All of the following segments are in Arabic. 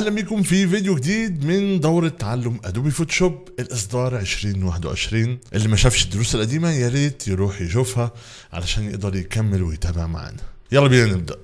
اهلا بكم في فيديو جديد من دورة تعلم ادوبي فوتوشوب الاصدار 2021 اللي ما شافش الدروس القديمة يا ريت يروح يشوفها علشان يقدر يكمل ويتابع معانا يلا بينا نبدأ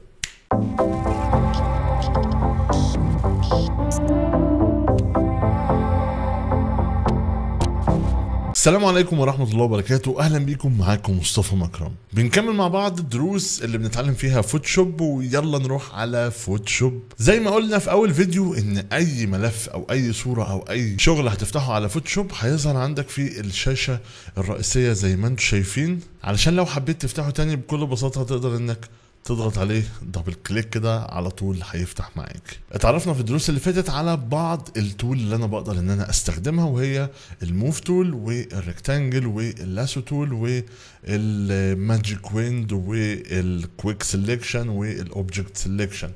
السلام عليكم ورحمة الله وبركاته أهلا بيكم معاكم مصطفى مكرم بنكمل مع بعض الدروس اللي بنتعلم فيها فوتوشوب ويلا نروح على فوتوشوب زي ما قلنا في أول فيديو إن أي ملف أو أي صورة أو أي شغل هتفتحه على فوتوشوب هيظهر عندك في الشاشة الرئيسية زي ما انتم شايفين علشان لو حبيت تفتحه تاني بكل بساطة هتقدر إنك تضغط عليه دبل كليك كده على طول هيفتح معاك اتعرفنا في الدروس اللي فاتت على بعض التول اللي انا بقدر ان انا استخدمها وهي الموف تول والريكتانجل واللاسو تول والماجيك ويند والكويك سيلكشن والاوبجكت سيلكشن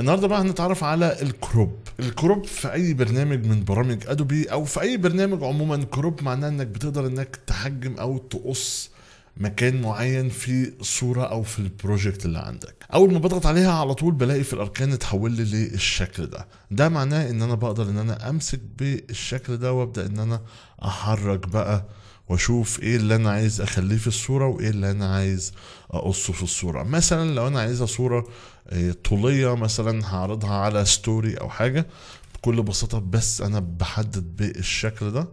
النهارده بقى هنتعرف على الكروب الكروب في اي برنامج من برامج ادوبي او في اي برنامج عموما كروب معناه انك بتقدر انك تحجم او تقص مكان معين في الصوره او في البروجكت اللي عندك اول ما بضغط عليها على طول بلاقي في الاركان اتحول لي للشكل ده ده معناه ان انا بقدر ان انا امسك بالشكل ده وابدا ان انا احرك بقى واشوف ايه اللي انا عايز اخليه في الصوره وايه اللي انا عايز اقصه في الصوره مثلا لو انا عايزها صوره آه، طوليه مثلا هعرضها على ستوري او حاجه بكل بساطه بس انا بحدد بالشكل ده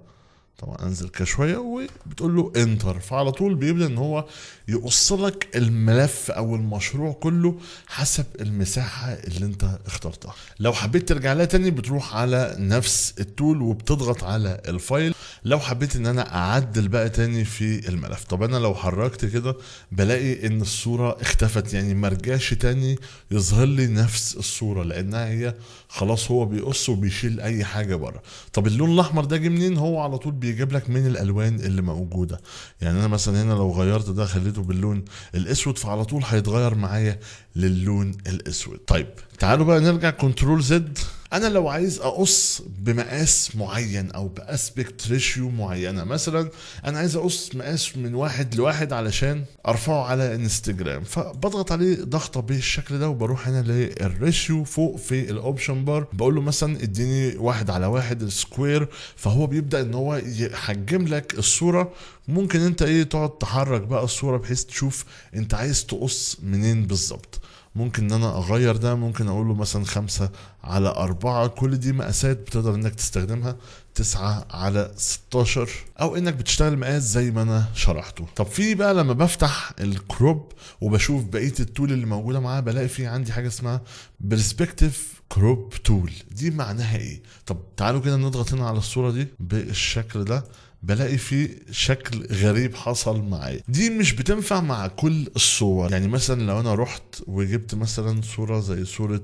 طبعا انزل كده شويه وبتقول له انتر فعلى طول بيبدا ان هو يقص لك الملف او المشروع كله حسب المساحه اللي انت اخترتها لو حبيت ترجع لها تاني بتروح على نفس التول وبتضغط على الفايل لو حبيت ان انا اعدل بقى تاني في الملف طب انا لو حركت كده بلاقي ان الصوره اختفت يعني رجعش تاني يظهر لي نفس الصوره لانها هي خلاص هو بيقص وبيشيل اي حاجه بره طب اللون الاحمر ده جه منين هو على طول بيجيب لك من الالوان اللي موجوده يعني انا مثلا هنا لو غيرت ده خليته باللون الاسود فعلى طول هيتغير معايا للون الاسود طيب تعالوا بقى نرجع كنترول زد انا لو عايز اقص بمقاس معين او باسبكت ريشيو معينه مثلا انا عايز اقص مقاس من واحد لواحد علشان ارفعه على انستجرام فبضغط عليه ضغطه بالشكل ده وبروح هنا للريشيو فوق في الاوبشن بار بقول له مثلا اديني واحد على واحد السكوير فهو بيبدا ان هو يحجم لك الصوره ممكن انت ايه تقعد تحرك بقى الصوره بحيث تشوف انت عايز تقص منين بالظبط ممكن ان انا اغير ده ممكن اقول له مثلا خمسة على أربعة كل دي مقاسات بتقدر انك تستخدمها تسعة على 16 او انك بتشتغل مقاس زي ما انا شرحته طب في بقى لما بفتح الكروب وبشوف بقية التول اللي موجودة معاه بلاقي في عندي حاجة اسمها برسبكتيف كروب تول دي معناها ايه طب تعالوا كده نضغط هنا على الصورة دي بالشكل ده بلاقي في شكل غريب حصل معي دي مش بتنفع مع كل الصور يعني مثلا لو انا رحت وجبت مثلا صورة زي صورة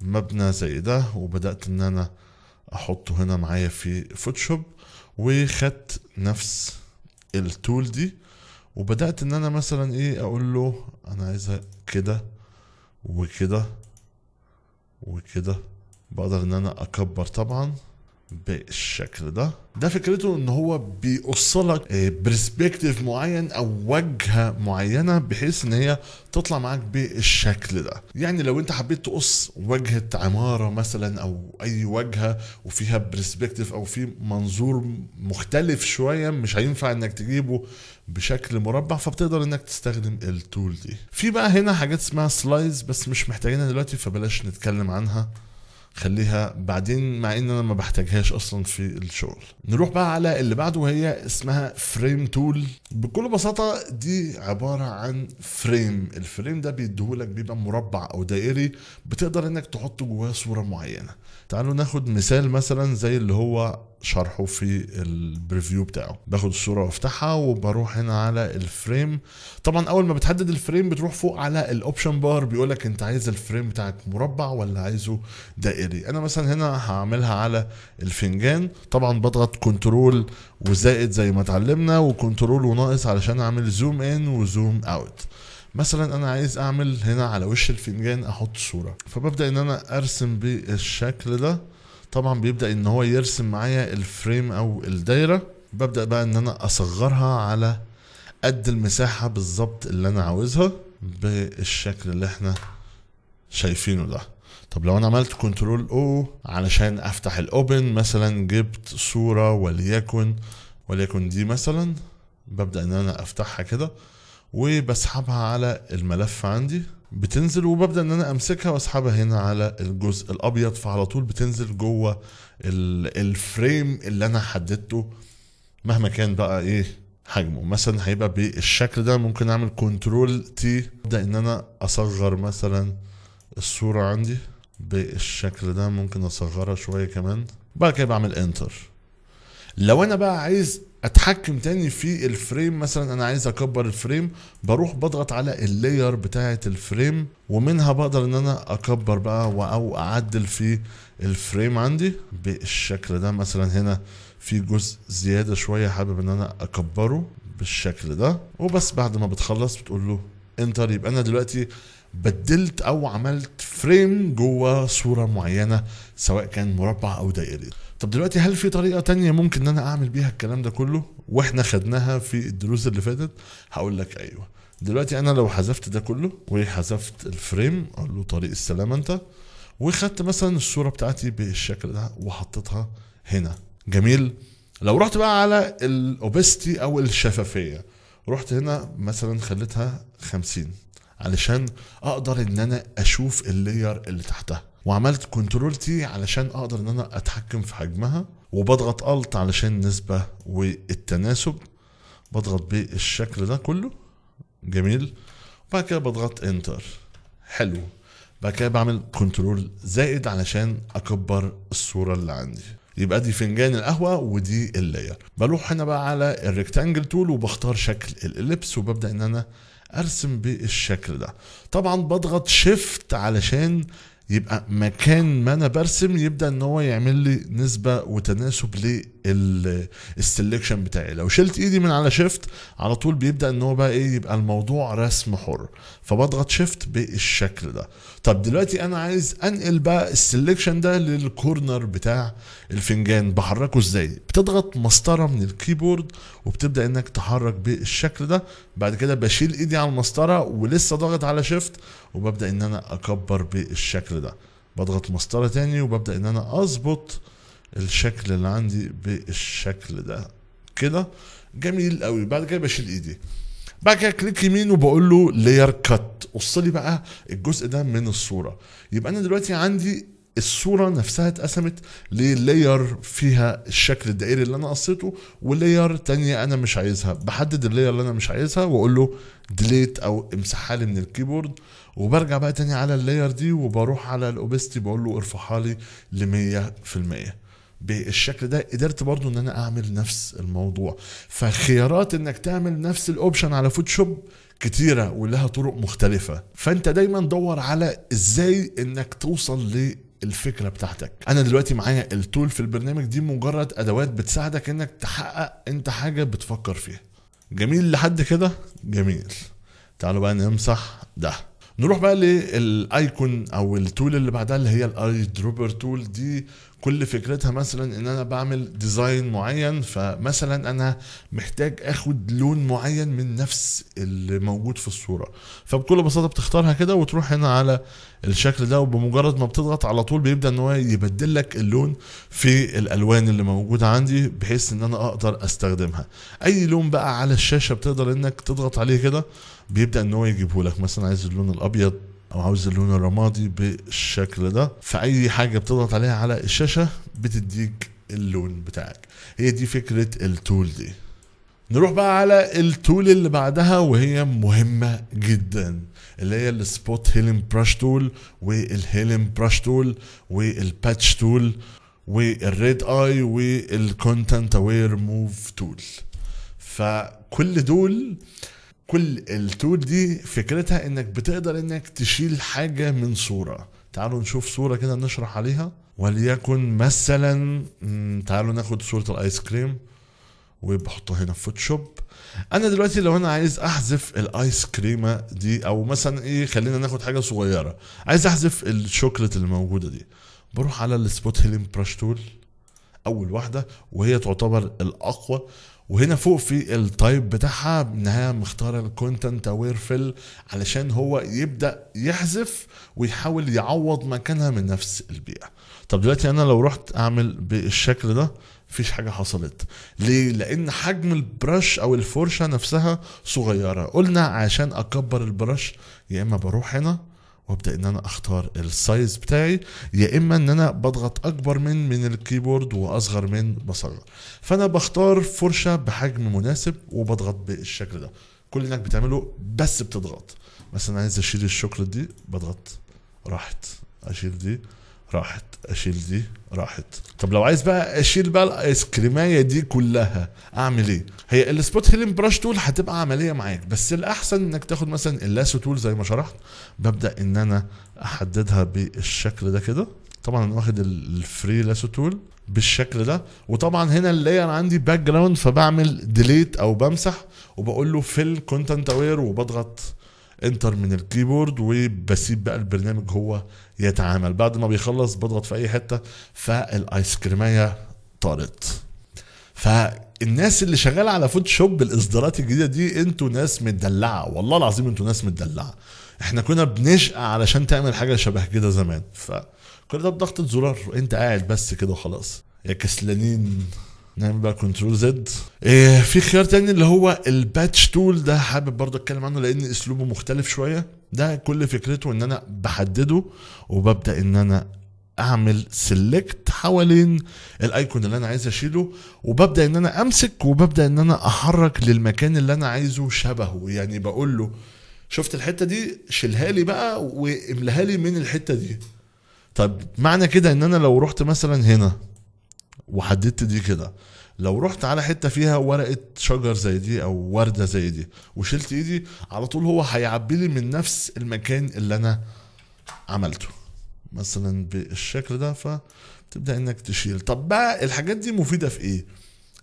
مبنى زي ده وبدأت ان انا احطه هنا معايا في فوتوشوب وخدت نفس التول دي وبدأت ان انا مثلا ايه اقول له انا عايزها كده وكده وكده بقدر ان انا اكبر طبعا بالشكل ده ده فكرته ان هو بيوصلك برسبكتيف آه، معين او وجهه معينه بحيث ان هي تطلع معاك بالشكل ده يعني لو انت حبيت تقص وجهه عماره مثلا او اي وجهه وفيها برسبكتيف او في منظور مختلف شويه مش هينفع انك تجيبه بشكل مربع فبتقدر انك تستخدم التول دي في بقى هنا حاجات اسمها سلايز بس مش محتاجينها دلوقتي فبلاش نتكلم عنها خليها بعدين مع ان انا ما بحتاجهاش اصلا في الشغل نروح بقى على اللي بعده وهي اسمها فريم تول بكل بساطه دي عباره عن فريم الفريم ده بيديهولك بيبقى مربع او دائري بتقدر انك تحط جواه صوره معينه تعالوا ناخد مثال مثلا زي اللي هو شرحه في البريفيو بتاعه باخد الصوره وافتحها وبروح هنا على الفريم طبعا اول ما بتحدد الفريم بتروح فوق على الاوبشن بار بيقول لك انت عايز الفريم بتاعك مربع ولا عايزه دائري انا مثلا هنا هعملها على الفنجان طبعا بضغط كنترول وزائد زي ما اتعلمنا وكنترول وناقص علشان اعمل زوم ان وزوم اوت مثلا انا عايز اعمل هنا على وش الفنجان احط صوره فببدا ان انا ارسم بالشكل ده طبعا بيبدا ان هو يرسم معايا الفريم او الدايره ببدا بقى ان انا اصغرها على قد المساحه بالظبط اللي انا عاوزها بالشكل اللي احنا شايفينه ده طب لو انا عملت كنترول او علشان افتح الاوبن مثلا جبت صوره وليكن وليكن دي مثلا ببدا ان انا افتحها كده وبسحبها على الملف عندي بتنزل وببدا ان انا امسكها واسحبها هنا على الجزء الابيض فعلى طول بتنزل جوه الفريم اللي انا حددته مهما كان بقى ايه حجمه مثلا هيبقى بالشكل ده ممكن اعمل كنترول تي ابدا ان انا اصغر مثلا الصوره عندي بالشكل ده ممكن اصغرها شويه كمان بعد كده بعمل انتر لو انا بقى عايز اتحكم تاني في الفريم مثلا انا عايز اكبر الفريم بروح بضغط على اللاير بتاعه الفريم ومنها بقدر ان انا اكبر بقى او اعدل في الفريم عندي بالشكل ده مثلا هنا في جزء زياده شويه حابب ان انا اكبره بالشكل ده وبس بعد ما بتخلص بتقول له انتر يبقى انا دلوقتي بدلت او عملت فريم جوه صوره معينه سواء كان مربع او دائري طب دلوقتي هل في طريقه تانية ممكن ان انا اعمل بيها الكلام ده كله واحنا خدناها في الدروس اللي فاتت هقول لك ايوه دلوقتي انا لو حذفت ده كله وحذفت الفريم اقول له طريق السلام انت وخدت مثلا الصوره بتاعتي بالشكل ده وحطيتها هنا جميل لو رحت بقى على الاوبستي او الشفافيه رحت هنا مثلا خليتها 50 علشان اقدر ان انا اشوف اللاير اللي تحتها وعملت كنترول تي علشان اقدر ان انا اتحكم في حجمها وبضغط الت علشان النسبه والتناسب بضغط بالشكل ده كله جميل وبعد كده بضغط انتر حلو بعد كده بعمل كنترول زائد علشان اكبر الصوره اللي عندي يبقى دي فنجان القهوه ودي اللاير بروح هنا بقى على الريكتانجل تول وبختار شكل الاليبس وببدا ان انا ارسم بالشكل ده طبعا بضغط شيفت علشان يبقى مكان ما انا برسم يبدا ان هو يعمل لي نسبه وتناسب السلكشن بتاعي لو شلت ايدي من على شيفت على طول بيبدا ان هو بقى ايه يبقى الموضوع رسم حر فبضغط شيفت بالشكل ده طب دلوقتي انا عايز انقل بقى السلكشن ده للكورنر بتاع الفنجان بحركه ازاي بتضغط مسطره من الكيبورد وبتبدا انك تحرك بالشكل ده بعد كده بشيل ايدي على المسطره ولسه ضاغط على شيفت وببدا ان انا اكبر بالشكل ده بضغط مسطره تاني وببدا ان انا اظبط الشكل اللي عندي بالشكل ده كده جميل قوي بعد كده بشيل ايدي بعد كده كليك يمين وبقول له لير كات قص لي بقى الجزء ده من الصوره يبقى انا دلوقتي عندي الصوره نفسها اتقسمت للاير فيها الشكل الدائري اللي انا قصيته ولاير تانية انا مش عايزها بحدد اللاير اللي انا مش عايزها واقول له ديليت او امسحها لي من الكيبورد وبرجع بقى تاني على اللاير دي وبروح على الاوبستي بقول له ارفعها لي ل 100% بالشكل ده قدرت برضو ان انا اعمل نفس الموضوع فخيارات انك تعمل نفس الاوبشن على فوتوشوب كتيرة ولها طرق مختلفة فانت دايما دور على ازاي انك توصل ل الفكره بتاعتك انا دلوقتي معايا التول في البرنامج دي مجرد ادوات بتساعدك انك تحقق انت حاجه بتفكر فيها جميل لحد كده جميل تعالوا بقى نمسح ده نروح بقى للايكون او التول اللي بعدها اللي هي الاي دروبر تول دي كل فكرتها مثلا ان انا بعمل ديزاين معين فمثلا انا محتاج اخد لون معين من نفس اللي موجود في الصوره فبكل بساطه بتختارها كده وتروح هنا على الشكل ده وبمجرد ما بتضغط على طول بيبدا ان هو يبدل لك اللون في الالوان اللي موجوده عندي بحيث ان انا اقدر استخدمها اي لون بقى على الشاشه بتقدر انك تضغط عليه كده بيبدا ان هو يجيبه لك مثلا عايز اللون الابيض او عاوز اللون الرمادي بالشكل ده فاي حاجه بتضغط عليها على الشاشه بتديك اللون بتاعك هي دي فكره التول دي نروح بقى على التول اللي بعدها وهي مهمه جدا اللي هي السبوت هيلين براش تول والهيلين براش تول والباتش تول والريد اي والكونتنت اوير موف تول فكل دول كل التول دي فكرتها انك بتقدر انك تشيل حاجة من صورة تعالوا نشوف صورة كده نشرح عليها وليكن مثلا تعالوا ناخد صورة الايس كريم وبحطها هنا في فوتوشوب انا دلوقتي لو انا عايز احذف الايس كريمه دي او مثلا ايه خلينا ناخد حاجه صغيره عايز احذف الشوكلت اللي موجوده دي بروح على السبوت هيلين براش تول اول واحده وهي تعتبر الاقوى وهنا فوق في التايب بتاعها انها مختاره الكونتنت اوير فيل علشان هو يبدا يحذف ويحاول يعوض مكانها من نفس البيئه طب دلوقتي انا لو رحت اعمل بالشكل ده مفيش حاجه حصلت ليه لان حجم البرش او الفرشه نفسها صغيره قلنا عشان اكبر البرش يا اما بروح هنا وابدا ان انا اختار السايز بتاعي يا اما ان انا بضغط اكبر من من الكيبورد واصغر من بصغر فانا بختار فرشه بحجم مناسب وبضغط بالشكل ده كل اللي انك بتعمله بس بتضغط مثلا عايز اشيل الشوكولاته دي بضغط راحت اشيل دي راحت اشيل دي راحت طب لو عايز بقى اشيل بقى الايس كريمايه دي كلها اعمل ايه هي السبوت هيلين براش تول هتبقى عمليه معاك بس الاحسن انك تاخد مثلا اللاسو تول زي ما شرحت ببدا ان انا احددها بالشكل ده كده طبعا انا واخد الفري لاسو تول بالشكل ده وطبعا هنا اللاير عندي باك جراوند فبعمل ديليت او بمسح وبقول له فيل كونتنت اوير وبضغط انتر من الكيبورد وبسيب بقى البرنامج هو يتعامل بعد ما بيخلص بضغط في اي حته فالايس كريمايه طارت فالناس اللي شغاله على فوتوشوب الاصدارات الجديده دي انتوا ناس مدلعه والله العظيم انتوا ناس مدلعه احنا كنا بنشقى علشان تعمل حاجه شبه كده زمان فكل ده بضغطه زرار انت قاعد بس كده وخلاص يا كسلانين نعمل بقى كنترول زد إيه في خيار تاني اللي هو الباتش تول ده حابب برضه اتكلم عنه لان اسلوبه مختلف شويه ده كل فكرته ان انا بحدده وببدا ان انا اعمل سيلكت حوالين الايكون اللي انا عايز اشيله وببدا ان انا امسك وببدا ان انا احرك للمكان اللي انا عايزه شبهه يعني بقول له شفت الحته دي شيلها لي بقى واملها لي من الحته دي طب معنى كده ان انا لو رحت مثلا هنا وحددت دي كده لو رحت على حته فيها ورقه شجر زي دي او ورده زي دي وشلت ايدي على طول هو هيعبي لي من نفس المكان اللي انا عملته مثلا بالشكل ده فتبدا انك تشيل طب بقى الحاجات دي مفيده في ايه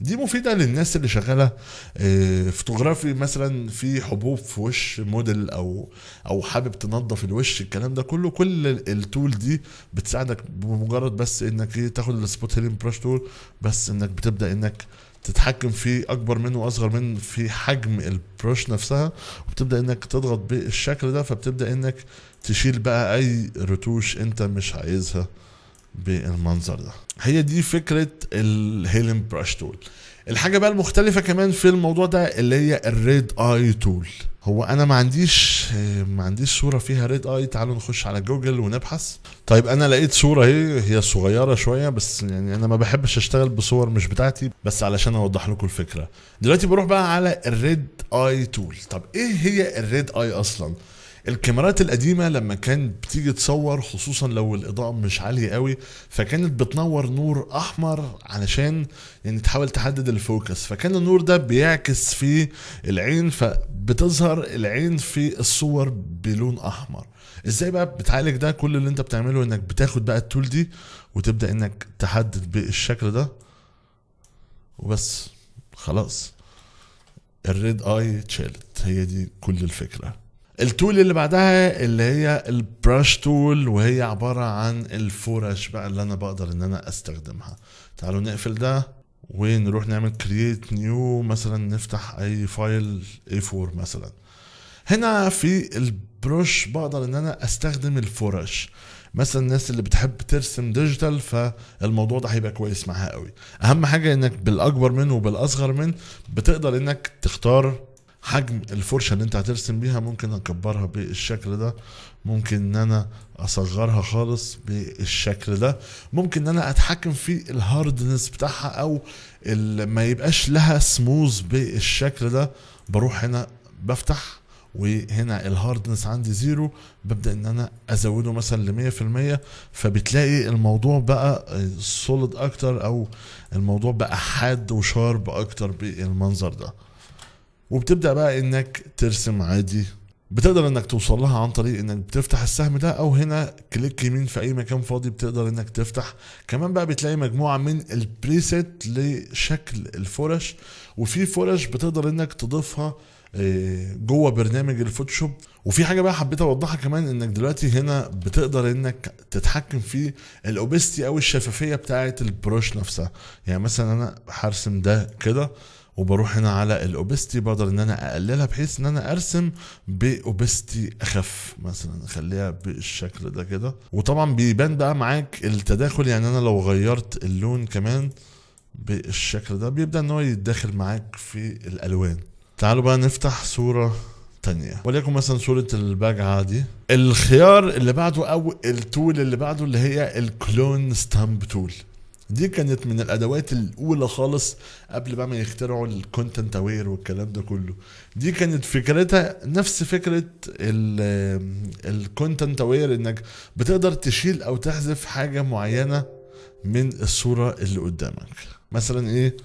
دي مفيدة للناس اللي شغالة آه، فوتوغرافي مثلا في حبوب في وش موديل او او حابب تنظف الوش الكلام ده كله كل التول دي بتساعدك بمجرد بس انك إيه، تاخد السبوت هيلين براش تول بس انك بتبدا انك تتحكم في اكبر منه واصغر منه في حجم البروش نفسها وبتبدا انك تضغط بالشكل ده فبتبدا انك تشيل بقى اي رتوش انت مش عايزها بالمنظر ده هي دي فكره الهيلين براش تول الحاجه بقى المختلفه كمان في الموضوع ده اللي هي الريد اي تول هو انا ما عنديش ما عنديش صوره فيها ريد اي تعالوا نخش على جوجل ونبحث طيب انا لقيت صوره اهي هي صغيره شويه بس يعني انا ما بحبش اشتغل بصور مش بتاعتي بس علشان اوضح لكم الفكره دلوقتي بروح بقى على الريد اي تول طب ايه هي الريد اي اصلا الكاميرات القديمه لما كانت بتيجي تصور خصوصا لو الاضاءه مش عاليه قوي فكانت بتنور نور احمر علشان يعني تحاول تحدد الفوكس فكان النور ده بيعكس في العين فبتظهر العين في الصور بلون احمر ازاي بقى بتعالج ده كل اللي انت بتعمله انك بتاخد بقى التول دي وتبدا انك تحدد بالشكل ده وبس خلاص الريد اي اتشالت هي دي كل الفكره التول اللي بعدها اللي هي البرش تول وهي عبارة عن الفرش بقى اللي انا بقدر ان انا استخدمها تعالوا نقفل ده ونروح نعمل كرييت نيو مثلا نفتح اي فايل اي 4 مثلا هنا في البروش بقدر ان انا استخدم الفرش مثلا الناس اللي بتحب ترسم ديجيتال فالموضوع ده هيبقى كويس معاها قوي اهم حاجه انك بالاكبر منه وبالاصغر منه بتقدر انك تختار حجم الفرشه اللي انت هترسم بيها ممكن اكبرها بالشكل ده ممكن ان انا اصغرها خالص بالشكل ده ممكن ان انا اتحكم في الهاردنس بتاعها او ما يبقاش لها سموز بالشكل ده بروح هنا بفتح وهنا الهاردنس عندي زيرو ببدا ان انا ازوده مثلا ل 100% فبتلاقي الموضوع بقى سوليد اكتر او الموضوع بقى حاد وشارب اكتر بالمنظر ده وبتبدا بقى انك ترسم عادي بتقدر انك توصل لها عن طريق انك بتفتح السهم ده او هنا كليك يمين في اي مكان فاضي بتقدر انك تفتح كمان بقى بتلاقي مجموعه من البريسيت لشكل الفرش وفي فرش بتقدر انك تضيفها آه، جوه برنامج الفوتوشوب وفي حاجه بقى حبيت اوضحها كمان انك دلوقتي هنا بتقدر انك تتحكم في الاوبستي او الشفافيه بتاعه البروش نفسها يعني مثلا انا هرسم ده كده وبروح هنا على الاوبستي بقدر ان انا اقللها بحيث ان انا ارسم باوبستي اخف مثلا اخليها بالشكل ده كده وطبعا بيبان بقى معاك التداخل يعني انا لو غيرت اللون كمان بالشكل ده بيبدا ان هو يتداخل معاك في الالوان تعالوا بقى نفتح صوره تانية وليكن مثلا صورة الباجعة دي الخيار اللي بعده او التول اللي بعده اللي هي الكلون ستامب تول دي كانت من الادوات الاولى خالص قبل بقى ما يخترعوا الكونتنت اوير والكلام ده كله دي كانت فكرتها نفس فكره الكونتنت اوير انك بتقدر تشيل او تحذف حاجه معينه من الصوره اللي قدامك مثلا ايه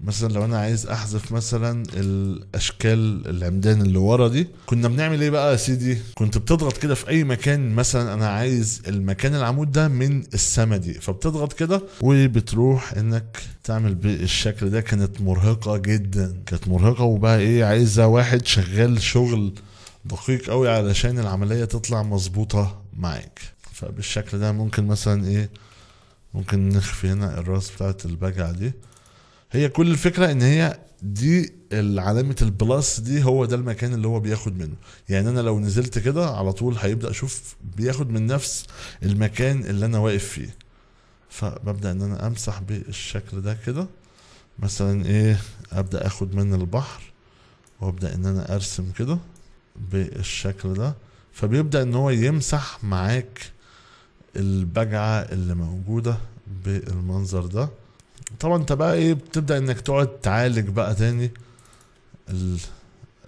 مثلا لو انا عايز احذف مثلا الاشكال العمدان اللي ورا دي كنا بنعمل ايه بقى يا سيدي كنت بتضغط كده في اي مكان مثلا انا عايز المكان العمود ده من السما دي فبتضغط كده وبتروح انك تعمل بالشكل ده كانت مرهقه جدا كانت مرهقه وبقى ايه عايزه واحد شغال شغل دقيق قوي علشان العمليه تطلع مظبوطه معاك فبالشكل ده ممكن مثلا ايه ممكن نخفي هنا الراس بتاعت البجعه دي هي كل الفكره ان هي دي علامه البلس دي هو ده المكان اللي هو بياخد منه يعني انا لو نزلت كده على طول هيبدا اشوف بياخد من نفس المكان اللي انا واقف فيه فببدا ان انا امسح بالشكل ده كده مثلا ايه ابدا اخد من البحر وابدا ان انا ارسم كده بالشكل ده فبيبدا ان هو يمسح معاك البجعه اللي موجوده بالمنظر ده طبعا انت بقى ايه بتبدا انك تقعد تعالج بقى تاني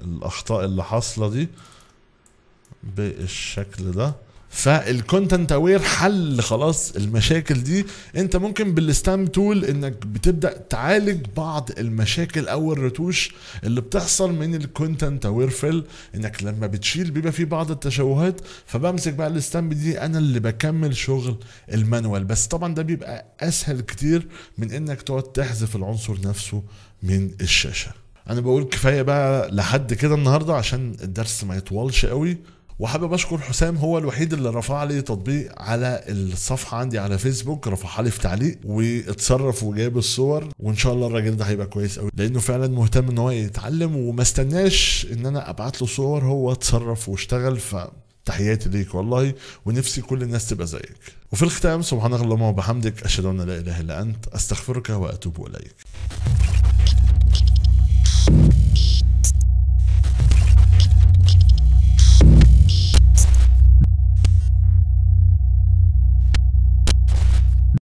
الاخطاء اللي حاصله دي بالشكل ده فالكونتنت اوير حل خلاص المشاكل دي انت ممكن بالستام تول انك بتبدا تعالج بعض المشاكل او الرتوش اللي بتحصل من الكونتنت اوير فيل انك لما بتشيل بيبقى في بعض التشوهات فبمسك بقى الستامب دي انا اللي بكمل شغل المانوال بس طبعا ده بيبقى اسهل كتير من انك تقعد تحذف العنصر نفسه من الشاشه انا بقول كفايه بقى لحد كده النهارده عشان الدرس ما يطولش قوي وحابب اشكر حسام هو الوحيد اللي رفع لي تطبيق على الصفحه عندي على فيسبوك رفعها لي في تعليق واتصرف وجاب الصور وان شاء الله الراجل ده هيبقى كويس قوي لانه فعلا مهتم ان هو يتعلم وما استناش ان انا ابعت له صور هو اتصرف واشتغل ف تحياتي ليك والله ونفسي كل الناس تبقى زيك وفي الختام سبحانك اللهم وبحمدك أشهد أن لا إله إلا أنت أستغفرك وأتوب إليك